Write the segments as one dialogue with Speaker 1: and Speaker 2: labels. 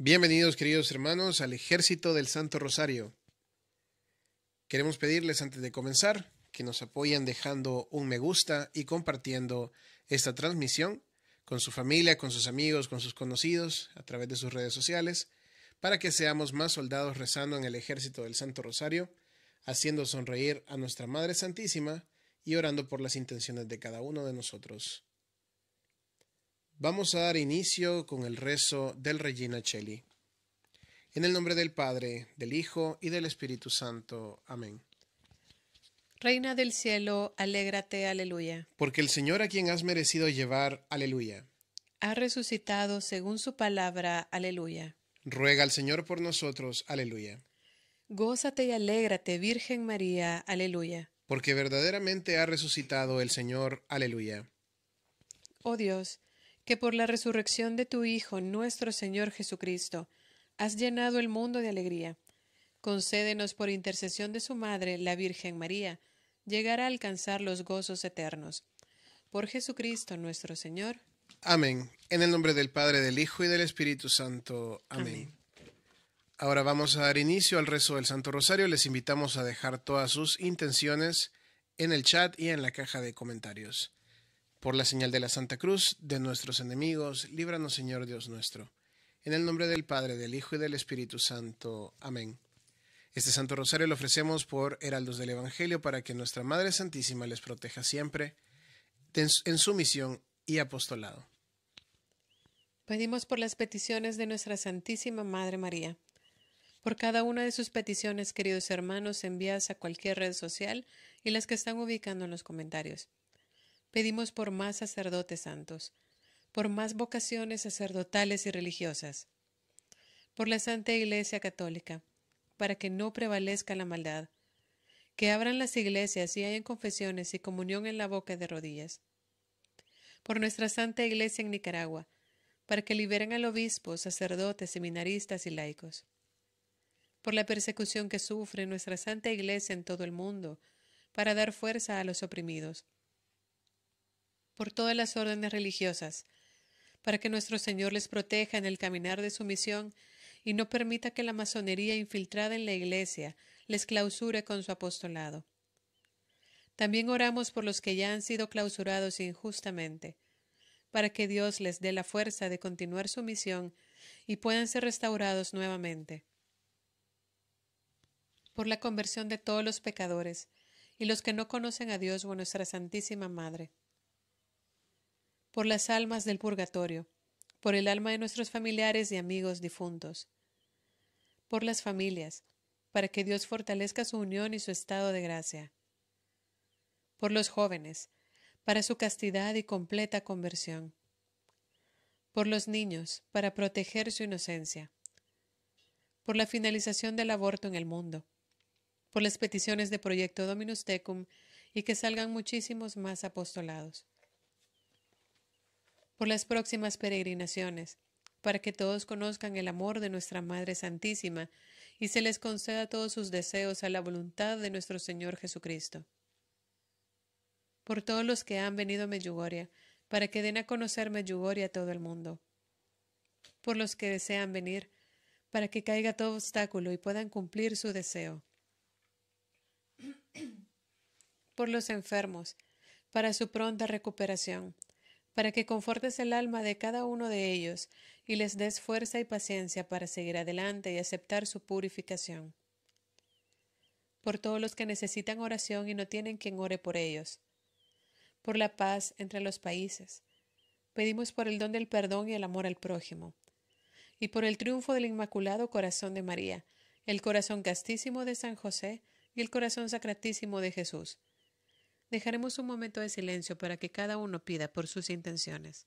Speaker 1: Bienvenidos, queridos hermanos, al Ejército del Santo Rosario. Queremos pedirles antes de comenzar que nos apoyen dejando un me gusta y compartiendo esta transmisión con su familia, con sus amigos, con sus conocidos, a través de sus redes sociales, para que seamos más soldados rezando en el Ejército del Santo Rosario, haciendo sonreír a nuestra Madre Santísima y orando por las intenciones de cada uno de nosotros. Vamos a dar inicio con el rezo del Regina Cheli. En el nombre del Padre, del Hijo y del Espíritu Santo. Amén.
Speaker 2: Reina del cielo, alégrate, aleluya.
Speaker 1: Porque el Señor a quien has merecido llevar, aleluya.
Speaker 2: Ha resucitado según su palabra, aleluya.
Speaker 1: Ruega al Señor por nosotros, aleluya.
Speaker 2: Gózate y alégrate, Virgen María, aleluya.
Speaker 1: Porque verdaderamente ha resucitado el Señor, aleluya.
Speaker 2: Oh Dios, que por la resurrección de tu Hijo, nuestro Señor Jesucristo, has llenado el mundo de alegría. Concédenos por intercesión de su Madre, la Virgen María, llegar a alcanzar los gozos eternos. Por Jesucristo nuestro Señor.
Speaker 1: Amén. En el nombre del Padre, del Hijo y del Espíritu Santo. Amén. Ahora vamos a dar inicio al rezo del Santo Rosario. Les invitamos a dejar todas sus intenciones en el chat y en la caja de comentarios. Por la señal de la Santa Cruz, de nuestros enemigos, líbranos Señor Dios nuestro. En el nombre del Padre, del Hijo y del Espíritu Santo. Amén. Este Santo Rosario lo ofrecemos por Heraldos del Evangelio para que nuestra Madre Santísima les proteja siempre en su misión y apostolado.
Speaker 2: Pedimos por las peticiones de nuestra Santísima Madre María. Por cada una de sus peticiones, queridos hermanos, envías a cualquier red social y las que están ubicando en los comentarios. Pedimos por más sacerdotes santos, por más vocaciones sacerdotales y religiosas, por la Santa Iglesia Católica, para que no prevalezca la maldad, que abran las iglesias y hayan confesiones y comunión en la boca de rodillas, por nuestra Santa Iglesia en Nicaragua, para que liberen al obispo, sacerdotes, seminaristas y laicos, por la persecución que sufre nuestra Santa Iglesia en todo el mundo, para dar fuerza a los oprimidos, por todas las órdenes religiosas, para que nuestro Señor les proteja en el caminar de su misión y no permita que la masonería infiltrada en la Iglesia les clausure con su apostolado. También oramos por los que ya han sido clausurados injustamente, para que Dios les dé la fuerza de continuar su misión y puedan ser restaurados nuevamente. Por la conversión de todos los pecadores y los que no conocen a Dios o a nuestra Santísima Madre por las almas del purgatorio, por el alma de nuestros familiares y amigos difuntos, por las familias, para que Dios fortalezca su unión y su estado de gracia, por los jóvenes, para su castidad y completa conversión, por los niños, para proteger su inocencia, por la finalización del aborto en el mundo, por las peticiones de Proyecto Dominus Tecum y que salgan muchísimos más apostolados por las próximas peregrinaciones, para que todos conozcan el amor de nuestra Madre Santísima y se les conceda todos sus deseos a la voluntad de nuestro Señor Jesucristo. Por todos los que han venido a para que den a conocer Medjugorje a todo el mundo. Por los que desean venir, para que caiga todo obstáculo y puedan cumplir su deseo. Por los enfermos, para su pronta recuperación para que confortes el alma de cada uno de ellos y les des fuerza y paciencia para seguir adelante y aceptar su purificación. Por todos los que necesitan oración y no tienen quien ore por ellos. Por la paz entre los países. Pedimos por el don del perdón y el amor al prójimo. Y por el triunfo del Inmaculado Corazón de María, el corazón castísimo de San José y el corazón sacratísimo de Jesús Dejaremos un momento de silencio para que cada uno pida por sus intenciones.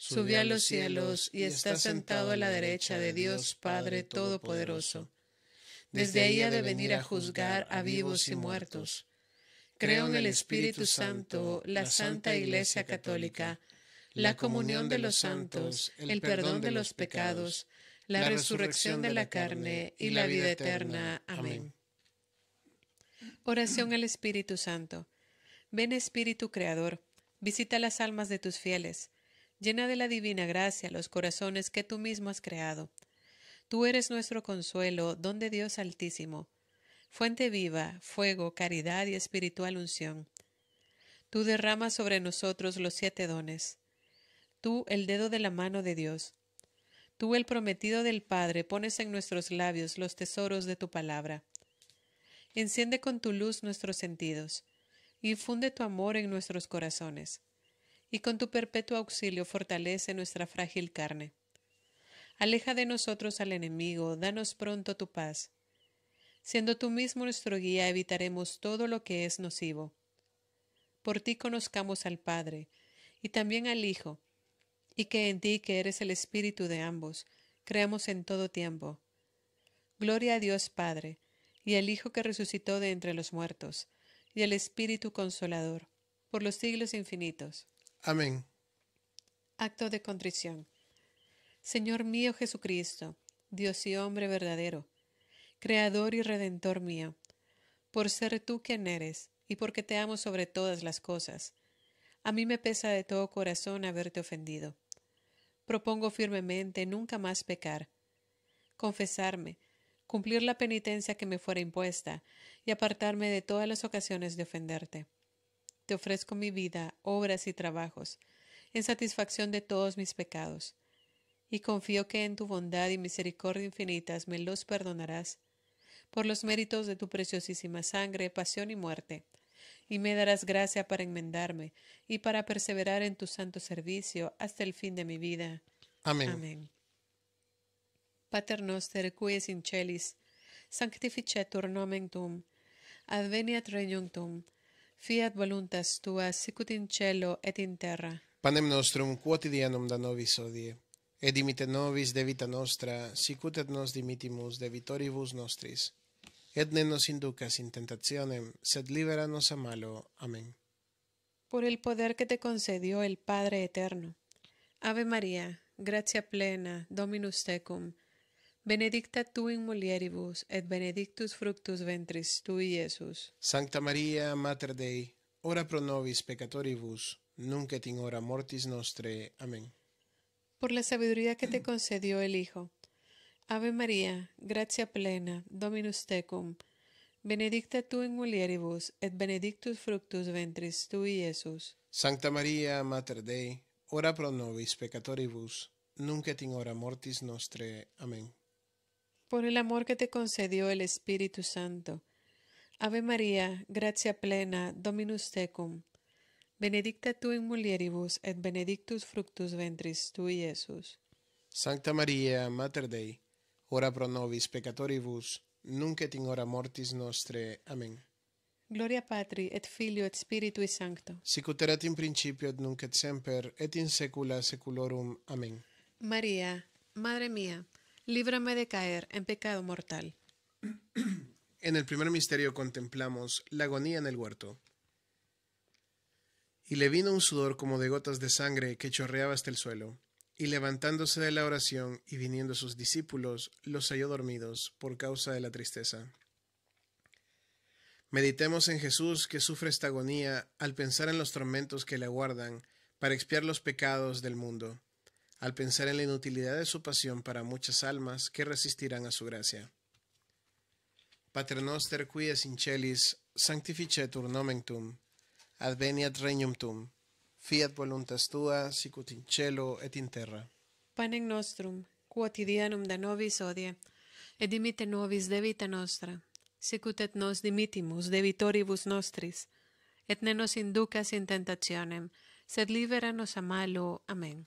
Speaker 2: subió a los cielos y está sentado a la derecha de Dios Padre Todopoderoso. Desde ahí ha de venir a juzgar a vivos y muertos.
Speaker 1: Creo en el Espíritu
Speaker 2: Santo, la Santa Iglesia Católica, la comunión de los santos, el perdón de los pecados,
Speaker 1: la resurrección de la carne y la vida eterna. Amén.
Speaker 2: Oración al Espíritu Santo. Ven Espíritu Creador, visita las almas de tus fieles Llena de la divina gracia los corazones que tú mismo has creado. Tú eres nuestro consuelo, don de Dios altísimo, fuente viva, fuego, caridad y espiritual unción. Tú derramas sobre nosotros los siete dones. Tú el dedo de la mano de Dios. Tú el prometido del Padre pones en nuestros labios los tesoros de tu palabra. Enciende con tu luz nuestros sentidos. Infunde tu amor en nuestros corazones y con tu perpetuo auxilio fortalece nuestra frágil carne. Aleja de nosotros al enemigo, danos pronto tu paz. Siendo tú mismo nuestro guía, evitaremos todo lo que es nocivo. Por ti conozcamos al Padre, y también al Hijo, y que en ti, que eres el Espíritu de ambos, creamos en todo tiempo. Gloria a Dios Padre, y al Hijo que resucitó de entre los muertos, y al Espíritu Consolador, por los siglos infinitos. Amén. Acto de contrición. Señor mío Jesucristo, Dios y hombre verdadero, Creador y Redentor mío, por ser tú quien eres y porque te amo sobre todas las cosas, a mí me pesa de todo corazón haberte ofendido. Propongo firmemente nunca más pecar, confesarme, cumplir la penitencia que me fuera impuesta y apartarme de todas las ocasiones de ofenderte te ofrezco mi vida, obras y trabajos, en satisfacción de todos mis pecados. Y confío que en tu bondad y misericordia infinitas me los perdonarás, por los méritos de tu preciosísima sangre, pasión y muerte, y me darás gracia para enmendarme y para perseverar en tu santo servicio hasta el fin de mi vida. Amén. Amén. Pater noster, qui in sanctificetur nomen tum, adveniat regnum Fiat voluntas tua, sicut in cielo et in terra.
Speaker 1: Panem nostrum quotidianum da nobis odie, et dimite nobis de vita nostra, sicut et nos dimitimus de vitoribus nostris. Et ne nos inducas in tentationem, sed libera nos a malo. Amén.
Speaker 2: Por el poder que te concedió el Padre Eterno. Ave María, gracia plena, Dominus tecum, Benedicta tu in mulieribus, et benedictus fructus ventris tui, Iesus.
Speaker 1: Santa Maria, Mater Dei, ora pro nobis peccatoribus, nunc et in hora mortis nostre. Amén.
Speaker 2: Por la sabiduría que te concedió el Hijo. Ave María, gracia plena, Dominus tecum. Benedicta tu in mulieribus, et benedictus fructus ventris tui, Iesus.
Speaker 1: Santa Maria, Mater Dei, ora pro nobis peccatoribus, nunc et in hora mortis nostre. Amén
Speaker 2: por el amor que te concedió el Espíritu Santo. Ave María, gracia plena, Dominus tecum. Benedicta tu in mulieribus et benedictus fructus ventris tui, Jesús.
Speaker 1: Santa María, Mater Dei, ora pro nobis peccatoribus, nunc et in hora mortis nostre. Amen.
Speaker 2: Gloria Patri et Filio et Spiritui Sancto.
Speaker 1: Sicut in principio et nunc semper et in saecula saeculorum. Amen.
Speaker 2: María, Madre mía, líbrame de caer en pecado mortal.
Speaker 1: En el primer misterio contemplamos la agonía en el huerto. Y le vino un sudor como de gotas de sangre que chorreaba hasta el suelo. Y levantándose de la oración y viniendo a sus discípulos, los halló dormidos por causa de la tristeza. Meditemos en Jesús que sufre esta agonía al pensar en los tormentos que le aguardan para expiar los pecados del mundo al pensar en la inutilidad de su pasión para muchas almas que resistirán a su gracia. Paternoster quies in celis, sanctificetur nomen adveniat regnum fiat voluntas tua, sicut in cielo et in terra.
Speaker 2: Panem nostrum, quotidianum de nobis odie, et dimite nobis debita nostra, sicut nos dimitimus debitoribus nostris, et ne nos inducas in tentationem, sed libera nos a malo. Amen.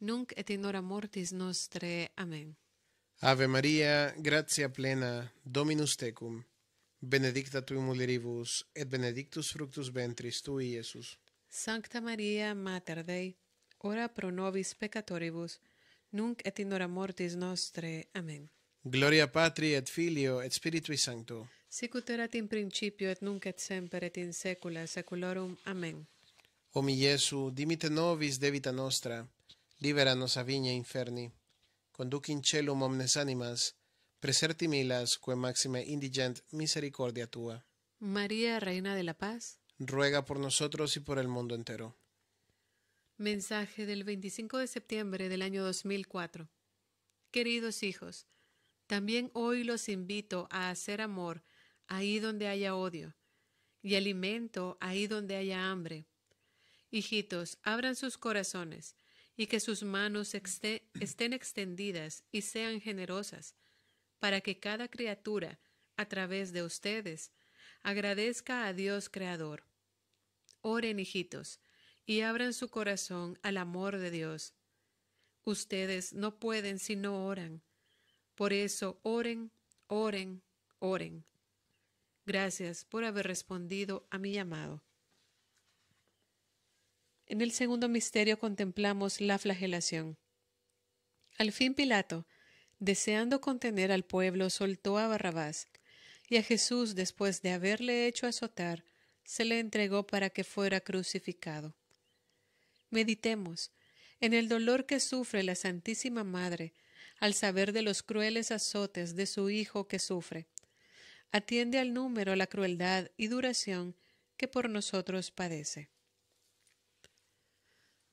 Speaker 2: nunc et in hora mortis nostrae. Amen.
Speaker 1: Ave Maria, gratia plena, Dominus tecum. Benedicta tu in mulieribus et benedictus fructus ventris tui, Iesus.
Speaker 2: Sancta Maria, Mater Dei, ora pro nobis peccatoribus, nunc et in hora mortis nostrae. Amen.
Speaker 1: Gloria Patri et Filio et Spiritui Sancto.
Speaker 2: Sic ut erat in principio et nunc et semper et in saecula saeculorum.
Speaker 1: Amen. O mi Iesu, dimite nobis debita nostra. liberanos a viña inferni, conduc in celum omnes animas, preserti milas, que maxime indigent misericordia tua.
Speaker 2: María, Reina de la Paz,
Speaker 1: ruega por nosotros y por el mundo entero.
Speaker 2: Mensaje del 25 de septiembre del año 2004. Queridos hijos, también hoy los invito a hacer amor ahí donde haya odio y alimento ahí donde haya hambre. Hijitos, abran sus corazones y que sus manos estén extendidas y sean generosas, para que cada criatura, a través de ustedes, agradezca a Dios Creador. Oren, hijitos, y abran su corazón al amor de Dios. Ustedes no pueden si no oran. Por eso, oren, oren, oren. Gracias por haber respondido a mi llamado. En el segundo misterio contemplamos la flagelación. Al fin Pilato, deseando contener al pueblo, soltó a Barrabás, y a Jesús, después de haberle hecho azotar, se le entregó para que fuera crucificado. Meditemos en el dolor que sufre la Santísima Madre al saber de los crueles azotes de su Hijo que sufre. Atiende al número la crueldad y duración que por nosotros padece.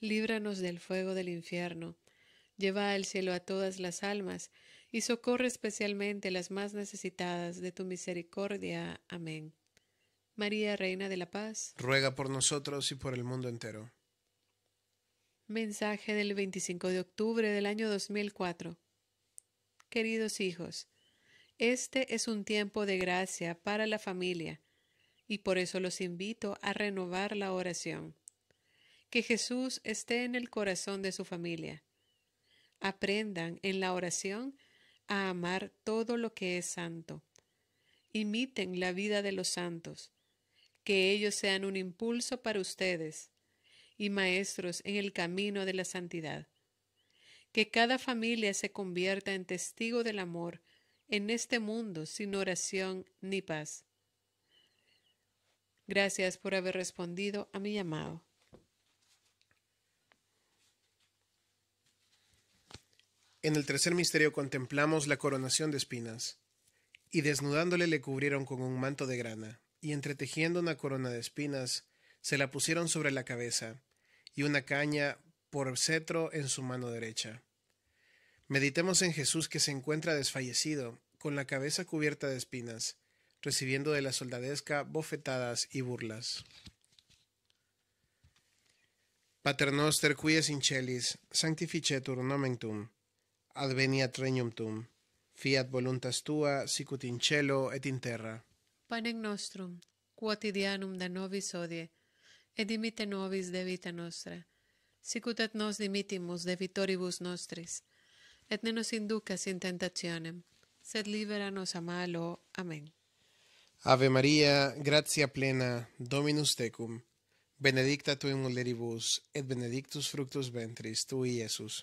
Speaker 2: líbranos del fuego del infierno. Lleva al cielo a todas las almas, y socorre especialmente las más necesitadas de tu misericordia. Amén. María, Reina de la Paz,
Speaker 1: ruega por nosotros y por el mundo entero.
Speaker 2: Mensaje del 25 de octubre del año 2004. Queridos hijos, este es un tiempo de gracia para la familia, y por eso los invito a renovar la oración que Jesús esté en el corazón de su familia. Aprendan en la oración a amar todo lo que es santo. Imiten la vida de los santos. Que ellos sean un impulso para ustedes y maestros en el camino de la santidad. Que cada familia se convierta en testigo del amor en este mundo sin oración ni paz. Gracias por haber respondido a mi llamado.
Speaker 1: En el tercer misterio contemplamos la coronación de espinas, y desnudándole le cubrieron con un manto de grana, y entretejiendo una corona de espinas, se la pusieron sobre la cabeza, y una caña por cetro en su mano derecha. Meditemos en Jesús que se encuentra desfallecido, con la cabeza cubierta de espinas, recibiendo de la soldadesca bofetadas y burlas. Paternoster quies in sanctificetur nomen adveniat regnum tuum. Fiat voluntas tua, sicut in cielo et in terra.
Speaker 2: Panem nostrum, quotidianum da nobis odie, et dimite nobis de vita nostra, sicut et nos dimitimus de vitoribus nostris, et ne nos inducas in tentationem, sed libera nos a malo. Amen.
Speaker 1: Ave Maria, gratia plena, Dominus tecum, benedicta tu in mulieribus, et benedictus fructus ventris tui, Iesus.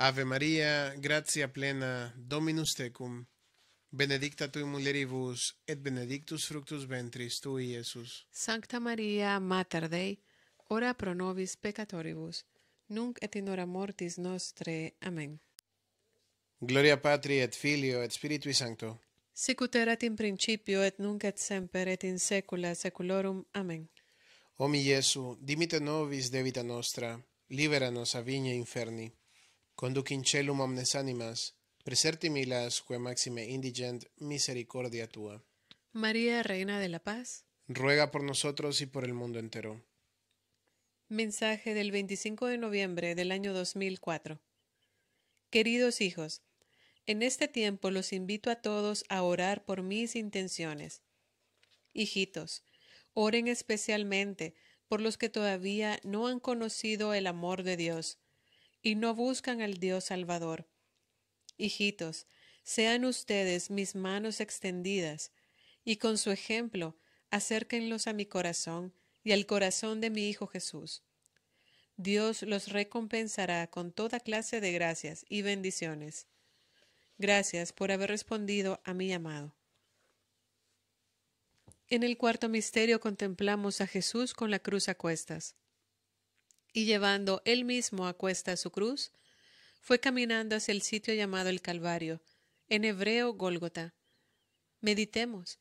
Speaker 1: Ave Maria, gratia plena, Dominus tecum, benedicta tui mulieribus, et benedictus fructus ventris tui, Iesus.
Speaker 2: Sancta Maria, Mater Dei, ora pro nobis peccatoribus, nunc et in hora mortis nostre. Amen.
Speaker 1: Gloria Patri et Filio et Spiritui Sancto.
Speaker 2: Sicut erat in principio et nunc et semper et in saecula saeculorum. Amen.
Speaker 1: O mi Iesu, dimite nobis debita nostra, libera nos a vigne inferni. Conducin celum omnes animas, preserti milas, que maxime indigent, misericordia tua.
Speaker 2: María, Reina de la Paz,
Speaker 1: ruega por nosotros y por el mundo entero.
Speaker 2: Mensaje del 25 de noviembre del año 2004. Queridos hijos, en este tiempo los invito a todos a orar por mis intenciones. Hijitos, oren especialmente por los que todavía no han conocido el amor de Dios y no buscan al Dios Salvador. Hijitos, sean ustedes mis manos extendidas, y con su ejemplo acérquenlos a mi corazón y al corazón de mi Hijo Jesús. Dios los recompensará con toda clase de gracias y bendiciones. Gracias por haber respondido a mi llamado. En el cuarto misterio contemplamos a Jesús con la cruz a cuestas y llevando él mismo a cuesta su cruz, fue caminando hacia el sitio llamado el Calvario, en hebreo Gólgota. Meditemos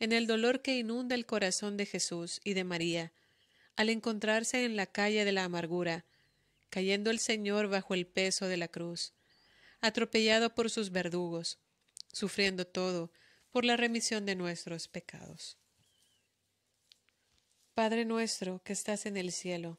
Speaker 2: en el dolor que inunda el corazón de Jesús y de María, al encontrarse en la calle de la amargura, cayendo el Señor bajo el peso de la cruz, atropellado por sus verdugos, sufriendo todo por la remisión de nuestros pecados. Padre nuestro que estás en el cielo,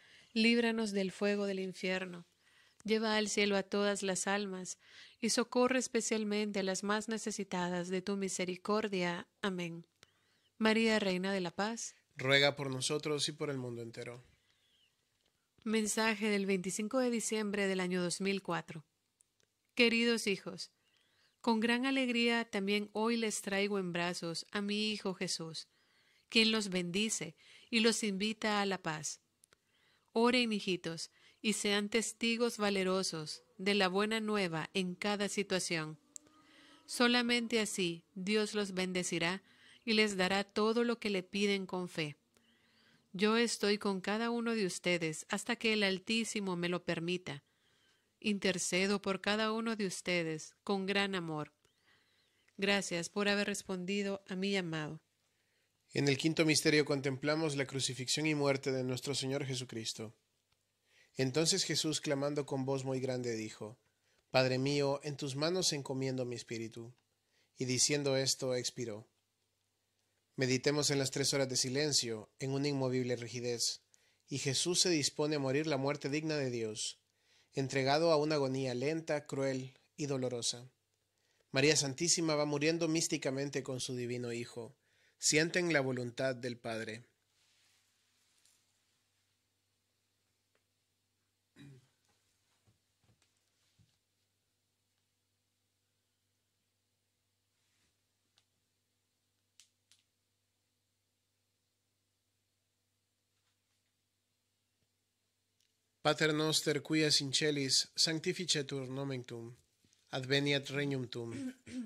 Speaker 2: líbranos del fuego del infierno. Lleva al cielo a todas las almas, y socorre especialmente a las más necesitadas de tu misericordia. Amén. María, Reina de la Paz,
Speaker 1: ruega por nosotros y por el mundo entero.
Speaker 2: Mensaje del 25 de diciembre del año 2004. Queridos hijos, con gran alegría también hoy les traigo en brazos a mi Hijo Jesús, quien los bendice y los invita a la paz. Oren, hijitos, y sean testigos valerosos de la buena nueva en cada situación. Solamente así Dios los bendecirá y les dará todo lo que le piden con fe. Yo estoy con cada uno de ustedes hasta que el Altísimo me lo permita. Intercedo por cada uno de ustedes con gran amor. Gracias por haber respondido a mi llamado.
Speaker 1: En el quinto misterio contemplamos la crucifixión y muerte de nuestro Señor Jesucristo. Entonces Jesús, clamando con voz muy grande, dijo, Padre mío, en tus manos encomiendo mi espíritu. Y diciendo esto, expiró. Meditemos en las tres horas de silencio, en una inmovible rigidez, y Jesús se dispone a morir la muerte digna de Dios, entregado a una agonía lenta, cruel y dolorosa. María Santísima va muriendo místicamente con su divino Hijo sienten la voluntad del Padre. Pater noster, quias in celis, sanctificetur nomen tuum. Adveniat regnum tuum.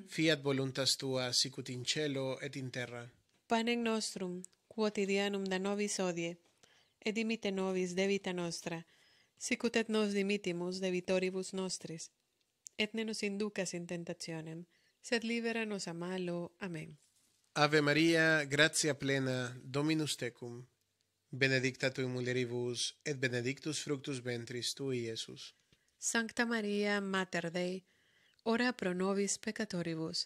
Speaker 1: Fiat voluntas tua, sicut in cielo et in terra.
Speaker 2: Panem nostrum quotidianum da nobis hodie et dimite nobis debita nostra sicut et nos dimittimus debitoribus nostris et ne nos inducas in tentationem sed libera nos a malo amen
Speaker 1: Ave Maria gratia plena dominus tecum benedicta tu in mulieribus et benedictus fructus ventris tui Iesus
Speaker 2: Sancta Maria mater Dei ora pro nobis peccatoribus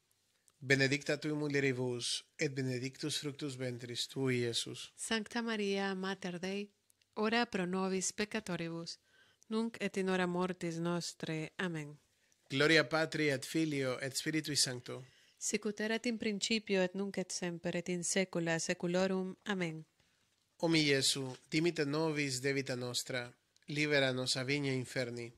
Speaker 1: Benedicta tui mulieribus, et benedictus fructus ventris tui, Iesus.
Speaker 2: Sancta Maria, Mater Dei, ora pro nobis peccatoribus, nunc et in hora mortis nostre. Amen.
Speaker 1: Gloria Patri, et Filio, et Spiritui Sancto.
Speaker 2: Sicut erat in principio, et nunc et semper, et in saecula saeculorum. Amen.
Speaker 1: O mi Iesu, dimite nobis debita nostra, libera nos a vigne inferni,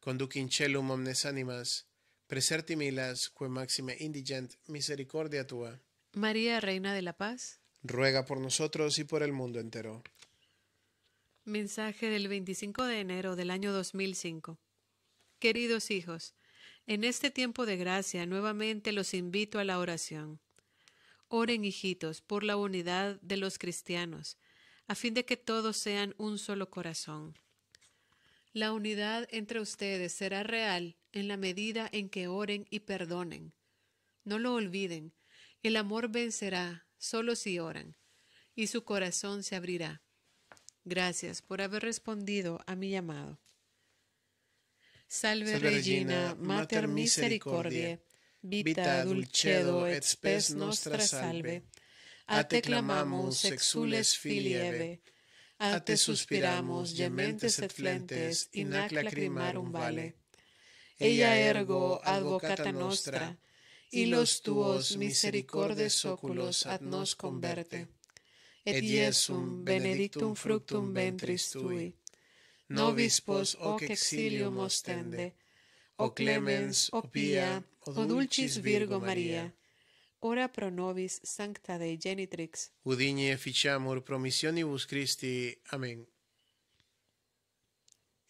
Speaker 1: conduc in celum omnes animas, et Preserti milas, que maxime indigent, misericordia tua.
Speaker 2: María, Reina de la Paz,
Speaker 1: ruega por nosotros y por el mundo entero.
Speaker 2: Mensaje del 25 de enero del año 2005. Queridos hijos, en este tiempo de gracia nuevamente los invito a la oración. Oren, hijitos, por la unidad de los cristianos, a fin de que todos sean un solo corazón. La unidad entre ustedes será real en la medida en que oren y perdonen. No lo olviden, el amor vencerá solo si oran, y su corazón se abrirá. Gracias por haber respondido a mi llamado. Salve, Regina, Mater Misericordiae, vita dulcedo et spes nostra salve.
Speaker 1: A te clamamos, exules filieve, a te suspiramos, gementes et flentes, in lacrimarum vale ella ergo advocata nostra, los
Speaker 2: tuos misericordes oculos ad nos converte. Et Iesum benedictum fructum ventris tui. Nobis pos hoc exilium ostende,
Speaker 1: o clemens, o pia, o dulcis Virgo Maria,
Speaker 2: ora pro nobis sancta Dei genitrix.
Speaker 1: Udinie fichamur promissionibus Christi. Amen.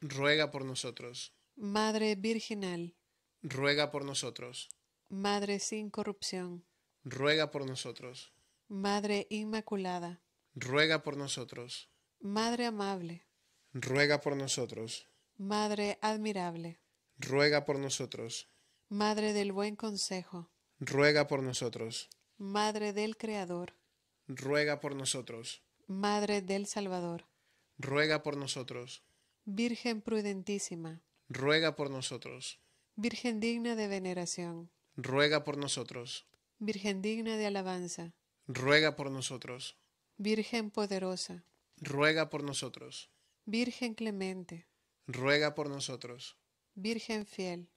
Speaker 1: ruega por nosotros.
Speaker 2: Madre Virginal,
Speaker 1: ruega por nosotros.
Speaker 2: Madre sin corrupción,
Speaker 1: ruega por nosotros.
Speaker 2: Madre Inmaculada,
Speaker 1: ruega por nosotros.
Speaker 2: Madre amable,
Speaker 1: ruega por nosotros.
Speaker 2: Madre admirable,
Speaker 1: ruega por nosotros.
Speaker 2: Madre del buen consejo,
Speaker 1: ruega por nosotros.
Speaker 2: Madre del Creador,
Speaker 1: ruega por nosotros.
Speaker 2: Madre del Salvador,
Speaker 1: ruega por nosotros.
Speaker 2: Virgen prudentísima,
Speaker 1: ruega por nosotros.
Speaker 2: Virgen digna de veneración,
Speaker 1: ruega por nosotros.
Speaker 2: Virgen digna de alabanza,
Speaker 1: ruega por nosotros.
Speaker 2: Virgen poderosa,
Speaker 1: ruega por nosotros.
Speaker 2: Virgen clemente,
Speaker 1: ruega por nosotros.
Speaker 2: Virgen fiel,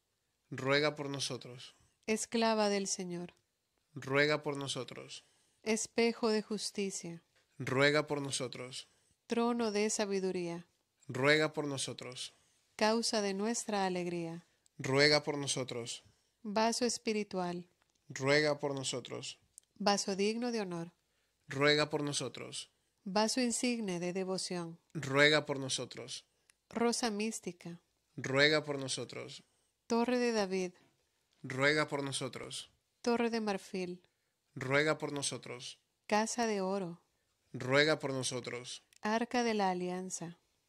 Speaker 1: ruega por nosotros.
Speaker 2: Esclava del Señor,
Speaker 1: ruega por nosotros.
Speaker 2: Espejo de justicia,
Speaker 1: ruega por nosotros.
Speaker 2: Trono de sabiduría,
Speaker 1: ruega por nosotros.
Speaker 2: Causa de nuestra alegría,
Speaker 1: ruega por nosotros.
Speaker 2: Vaso espiritual,
Speaker 1: ruega por nosotros.
Speaker 2: Vaso digno de honor,
Speaker 1: ruega por nosotros.
Speaker 2: Vaso insigne de devoción,
Speaker 1: ruega por nosotros.
Speaker 2: Rosa mística,
Speaker 1: ruega por nosotros.
Speaker 2: Torre de David,
Speaker 1: ruega por nosotros.
Speaker 2: Torre de marfil,
Speaker 1: ruega por nosotros.
Speaker 2: Casa de oro,
Speaker 1: ruega por nosotros.
Speaker 2: Arca de la alianza,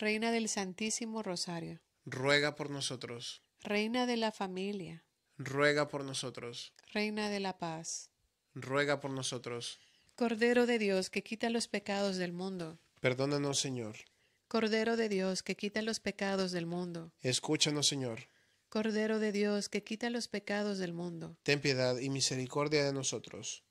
Speaker 2: Reina del Santísimo Rosario,
Speaker 1: ruega por nosotros.
Speaker 2: Reina de la familia,
Speaker 1: ruega por nosotros.
Speaker 2: Reina de la paz,
Speaker 1: ruega por nosotros.
Speaker 2: Cordero de Dios que quita los pecados del mundo,
Speaker 1: perdónanos Señor.
Speaker 2: Cordero de Dios que quita los pecados del mundo,
Speaker 1: escúchanos Señor.
Speaker 2: Cordero de Dios que quita los pecados del mundo,
Speaker 1: ten piedad y misericordia de nosotros.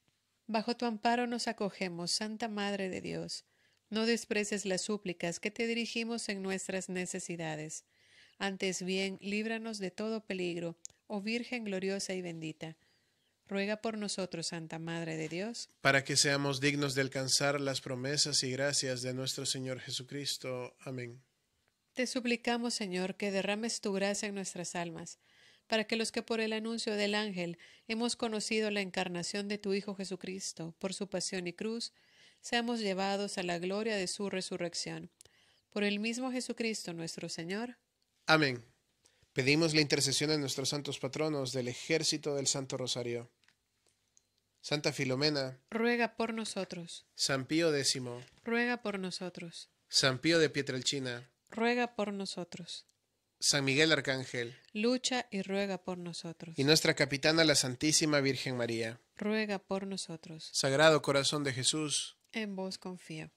Speaker 2: Bajo tu amparo nos acogemos, Santa Madre de Dios. No despreces las súplicas que te dirigimos en nuestras necesidades. Antes bien, líbranos de todo peligro, oh Virgen gloriosa y bendita. Ruega por nosotros, Santa Madre de Dios,
Speaker 1: para que seamos dignos de alcanzar las promesas y gracias de nuestro Señor Jesucristo. Amén.
Speaker 2: Te suplicamos, Señor, que derrames tu gracia en nuestras almas, para que los que por el anuncio del ángel hemos conocido la encarnación de tu Hijo Jesucristo, por su pasión y cruz, seamos llevados a la gloria de su resurrección. Por el mismo Jesucristo nuestro Señor.
Speaker 1: Amén. Pedimos la intercesión de nuestros santos patronos del ejército del Santo Rosario. Santa Filomena,
Speaker 2: ruega por nosotros.
Speaker 1: San Pío X,
Speaker 2: ruega por nosotros.
Speaker 1: San Pío de Pietrelchina,
Speaker 2: ruega por nosotros.
Speaker 1: San Miguel Arcángel,
Speaker 2: lucha y ruega por nosotros. Y
Speaker 1: nuestra capitana la Santísima Virgen María,
Speaker 2: ruega por nosotros.
Speaker 1: Sagrado Corazón de Jesús,
Speaker 2: en vos confío.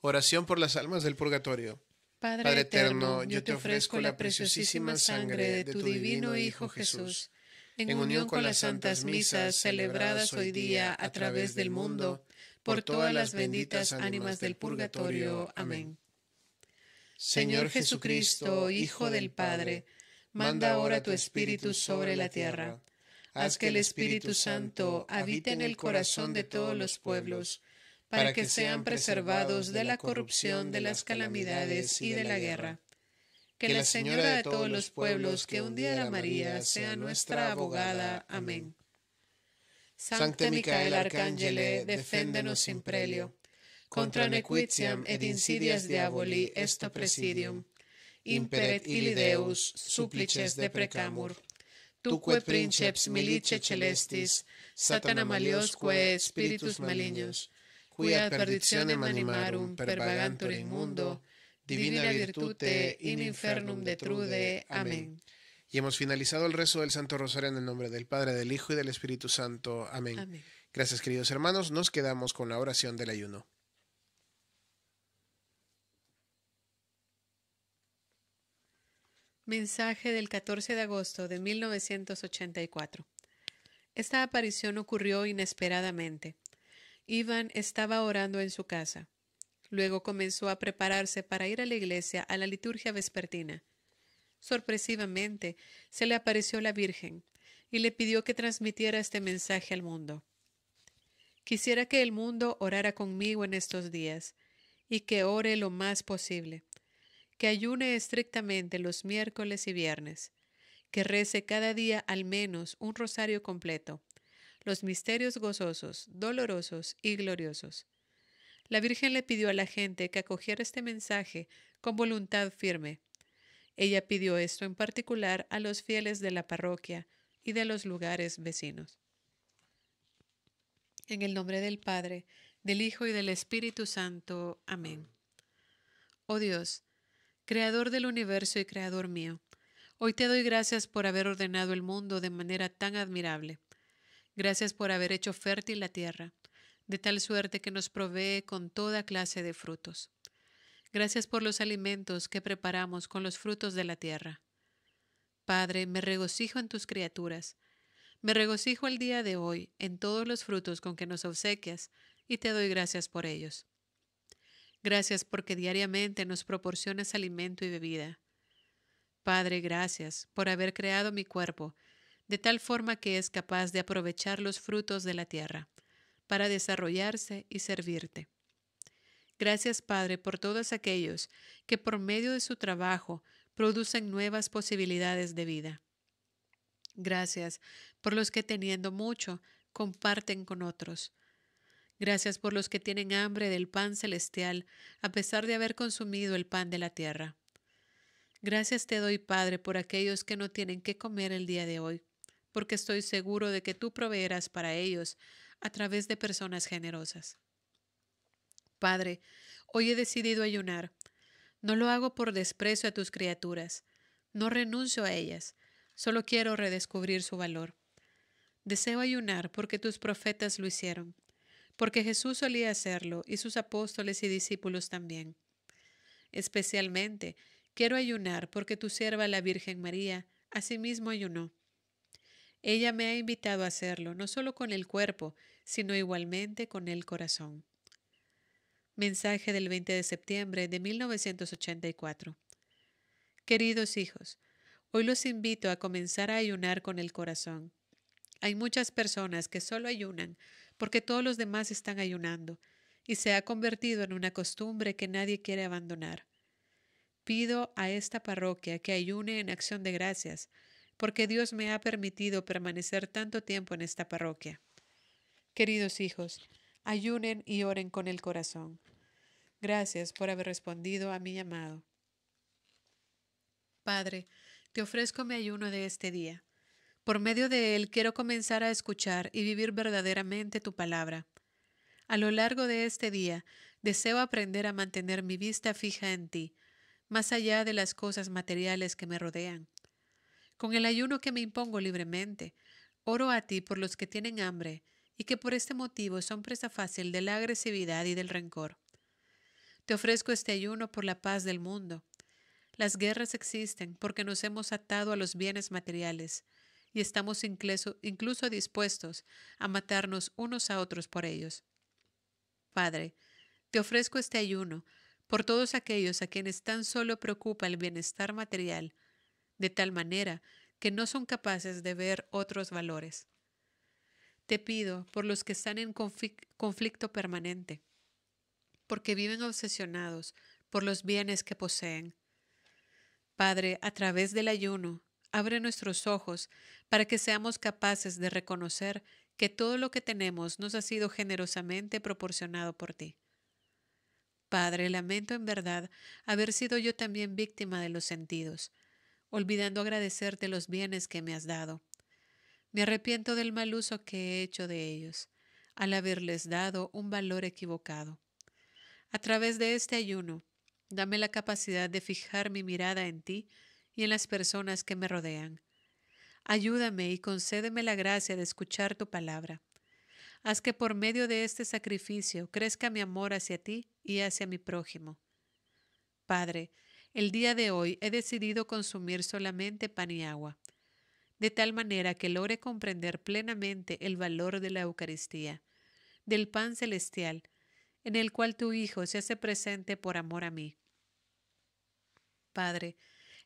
Speaker 1: Oración por las almas del purgatorio.
Speaker 2: Padre, eterno, yo te ofrezco la preciosísima sangre de tu divino Hijo Jesús,
Speaker 1: en unión con las santas misas celebradas hoy día a través del mundo,
Speaker 2: por todas las benditas ánimas del purgatorio. Amén. Señor Jesucristo, Hijo del Padre, manda ahora tu Espíritu sobre la tierra. Haz que el Espíritu Santo habite en el corazón de todos los pueblos
Speaker 1: para que sean preservados de la
Speaker 2: corrupción de las calamidades y de la guerra. Que la Señora de todos los pueblos que un día la María sea nuestra abogada. Amén. Sancte Micael Arcángel, deféndenos sin prelio. Contra nequitiam et insidias diaboli esto presidium.
Speaker 1: Imperet Deus, supplices de
Speaker 2: precamur. Tuque princeps milice celestis, satana maliosque spiritus malignos quia perditionem animarum
Speaker 1: per in mundo, divina virtute in infernum detrude. Amén. Y hemos finalizado el rezo del Santo Rosario en el nombre del Padre, del Hijo y del Espíritu Santo. Amén. Amén. Gracias, queridos hermanos. Nos quedamos con la oración del ayuno.
Speaker 2: Mensaje del 14 de agosto de 1984. Esta aparición ocurrió inesperadamente. Iván estaba orando en su casa. Luego comenzó a prepararse para ir a la iglesia a la liturgia vespertina. Sorpresivamente, se le apareció la Virgen y le pidió que transmitiera este mensaje al mundo. Quisiera que el mundo orara conmigo en estos días y que ore lo más posible, que ayune estrictamente los miércoles y viernes, que rece cada día al menos un rosario completo, los misterios gozosos, dolorosos y gloriosos. La Virgen le pidió a la gente que acogiera este mensaje con voluntad firme. Ella pidió esto en particular a los fieles de la parroquia y de los lugares vecinos. En el nombre del Padre, del Hijo y del Espíritu Santo. Amén. Oh Dios, Creador del universo y Creador mío, hoy te doy gracias por haber ordenado el mundo de manera tan admirable. Gracias por haber hecho fértil la tierra, de tal suerte que nos provee con toda clase de frutos. Gracias por los alimentos que preparamos con los frutos de la tierra. Padre, me regocijo en tus criaturas. Me regocijo el día de hoy en todos los frutos con que nos obsequias y te doy gracias por ellos. Gracias porque diariamente nos proporcionas alimento y bebida. Padre, gracias por haber creado mi cuerpo de tal forma que es capaz de aprovechar los frutos de la tierra para desarrollarse y servirte. Gracias, Padre, por todos aquellos que por medio de su trabajo producen nuevas posibilidades de vida. Gracias por los que teniendo mucho comparten con otros. Gracias por los que tienen hambre del pan celestial, a pesar de haber consumido el pan de la tierra. Gracias te doy, Padre, por aquellos que no tienen qué comer el día de hoy porque estoy seguro de que tú proveerás para ellos a través de personas generosas. Padre, hoy he decidido ayunar. No lo hago por desprecio a tus criaturas. No renuncio a ellas. Solo quiero redescubrir su valor. Deseo ayunar porque tus profetas lo hicieron, porque Jesús solía hacerlo y sus apóstoles y discípulos también. Especialmente quiero ayunar porque tu sierva la Virgen María asimismo ayunó ella me ha invitado a hacerlo, no solo con el cuerpo, sino igualmente con el corazón. Mensaje del 20 de septiembre de 1984. Queridos hijos, hoy los invito a comenzar a ayunar con el corazón. Hay muchas personas que solo ayunan porque todos los demás están ayunando y se ha convertido en una costumbre que nadie quiere abandonar. Pido a esta parroquia que ayune en acción de gracias porque Dios me ha permitido permanecer tanto tiempo en esta parroquia. Queridos hijos, ayunen y oren con el corazón. Gracias por haber respondido a mi llamado. Padre, te ofrezco mi ayuno de este día. Por medio de él quiero comenzar a escuchar y vivir verdaderamente tu palabra. A lo largo de este día deseo aprender a mantener mi vista fija en ti, más allá de las cosas materiales que me rodean. Con el ayuno que me impongo libremente, oro a ti por los que tienen hambre y que por este motivo son presa fácil de la agresividad y del rencor. Te ofrezco este ayuno por la paz del mundo. Las guerras existen porque nos hemos atado a los bienes materiales y estamos incluso, dispuestos a matarnos unos a otros por ellos. Padre, te ofrezco este ayuno por todos aquellos a quienes tan solo preocupa el bienestar material de tal manera que no son capaces de ver otros valores. Te pido por los que están en conflicto permanente, porque viven obsesionados por los bienes que poseen. Padre, a través del ayuno, abre nuestros ojos para que seamos capaces de reconocer que todo lo que tenemos nos ha sido generosamente proporcionado por ti. Padre, lamento en verdad haber sido yo también víctima de los sentidos, olvidando agradecerte los bienes que me has dado. Me arrepiento del mal uso que he hecho de ellos, al haberles dado un valor equivocado. A través de este ayuno, dame la capacidad de fijar mi mirada en ti y en las personas que me rodean. Ayúdame y concédeme la gracia de escuchar tu palabra. Haz que por medio de este sacrificio crezca mi amor hacia ti y hacia mi prójimo. Padre, el día de hoy he decidido consumir solamente pan y agua, de tal manera que logre comprender plenamente el valor de la Eucaristía, del pan celestial, en el cual tu Hijo se hace presente por amor a mí. Padre,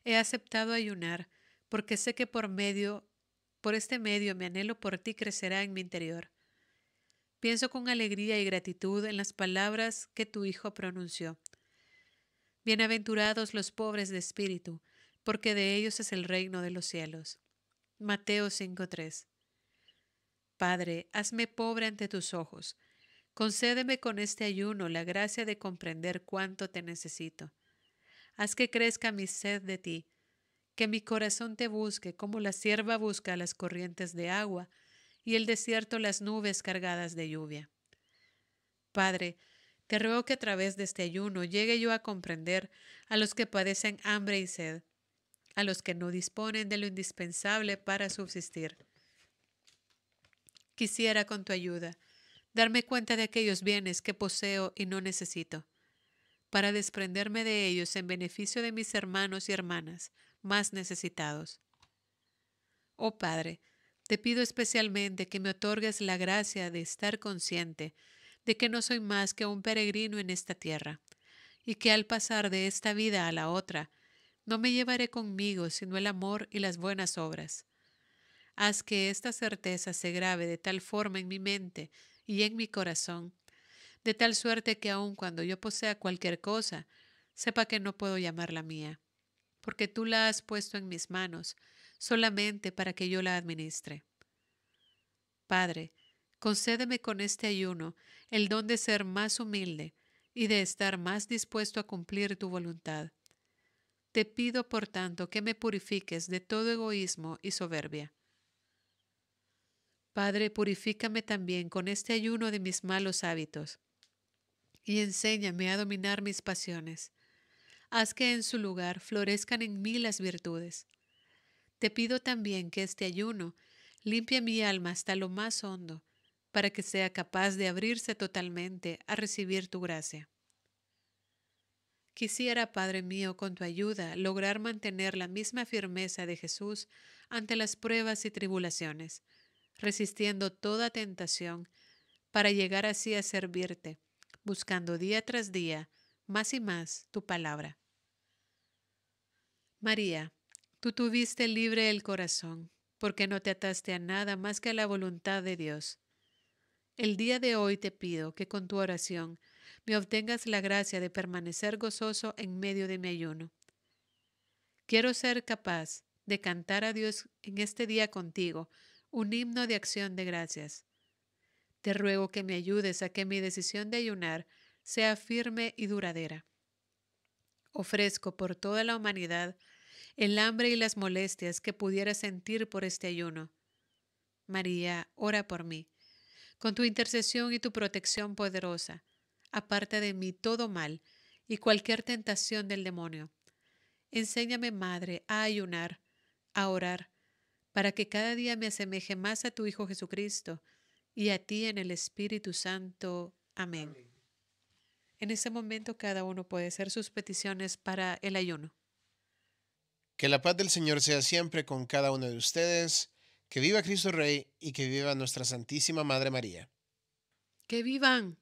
Speaker 2: he aceptado ayunar, porque sé que por medio, por este medio mi anhelo por ti crecerá en mi interior. Pienso con alegría y gratitud en las palabras que tu Hijo pronunció Bienaventurados los pobres de espíritu, porque de ellos es el reino de los cielos. Mateo 5:3 Padre, hazme pobre ante tus ojos. Concédeme con este ayuno la gracia de comprender cuánto te necesito. Haz que crezca mi sed de ti, que mi corazón te busque como la sierva busca las corrientes de agua y el desierto las nubes cargadas de lluvia. Padre, te ruego que a través de este ayuno llegue yo a comprender a los que padecen hambre y sed, a los que no disponen de lo indispensable para subsistir. Quisiera con tu ayuda darme cuenta de aquellos bienes que poseo y no necesito, para desprenderme de ellos en beneficio de mis hermanos y hermanas más necesitados. Oh Padre, te pido especialmente que me otorgues la gracia de estar consciente de que no soy más que un peregrino en esta tierra, y que al pasar de esta vida a la otra, no me llevaré conmigo sino el amor y las buenas obras. Haz que esta certeza se grave de tal forma en mi mente y en mi corazón, de tal suerte que aun cuando yo posea cualquier cosa, sepa que no puedo llamarla mía, porque tú la has puesto en mis manos solamente para que yo la administre. Padre, concédeme con este ayuno el don de ser más humilde y de estar más dispuesto a cumplir tu voluntad. Te pido, por tanto, que me purifiques de todo egoísmo y soberbia. Padre, purifícame también con este ayuno de mis malos hábitos y enséñame a dominar mis pasiones. Haz que en su lugar florezcan en mí las virtudes. Te pido también que este ayuno limpie mi alma hasta lo más hondo para que sea capaz de abrirse totalmente a recibir tu gracia. Quisiera, Padre mío, con tu ayuda, lograr mantener la misma firmeza de Jesús ante las pruebas y tribulaciones, resistiendo toda tentación, para llegar así a servirte, buscando día tras día más y más tu palabra. María, tú tuviste libre el corazón, porque no te ataste a nada más que a la voluntad de Dios. El día de hoy te pido que con tu oración me obtengas la gracia de permanecer gozoso en medio de mi ayuno. Quiero ser capaz de cantar a Dios en este día contigo un himno de acción de gracias. Te ruego que me ayudes a que mi decisión de ayunar sea firme y duradera. Ofrezco por toda la humanidad el hambre y las molestias que pudiera sentir por este ayuno. María, ora por mí con tu intercesión y tu protección poderosa. Aparta de mí todo mal y cualquier tentación del demonio. Enséñame, Madre, a ayunar, a orar, para que cada día me asemeje más a tu Hijo Jesucristo y a ti en el Espíritu Santo. Amén. Amén. En ese momento cada uno puede hacer sus peticiones para el
Speaker 1: ayuno. Que la paz del Señor sea siempre con cada uno de ustedes. Que viva Cristo Rey y que viva nuestra Santísima Madre María.
Speaker 2: Que vivan.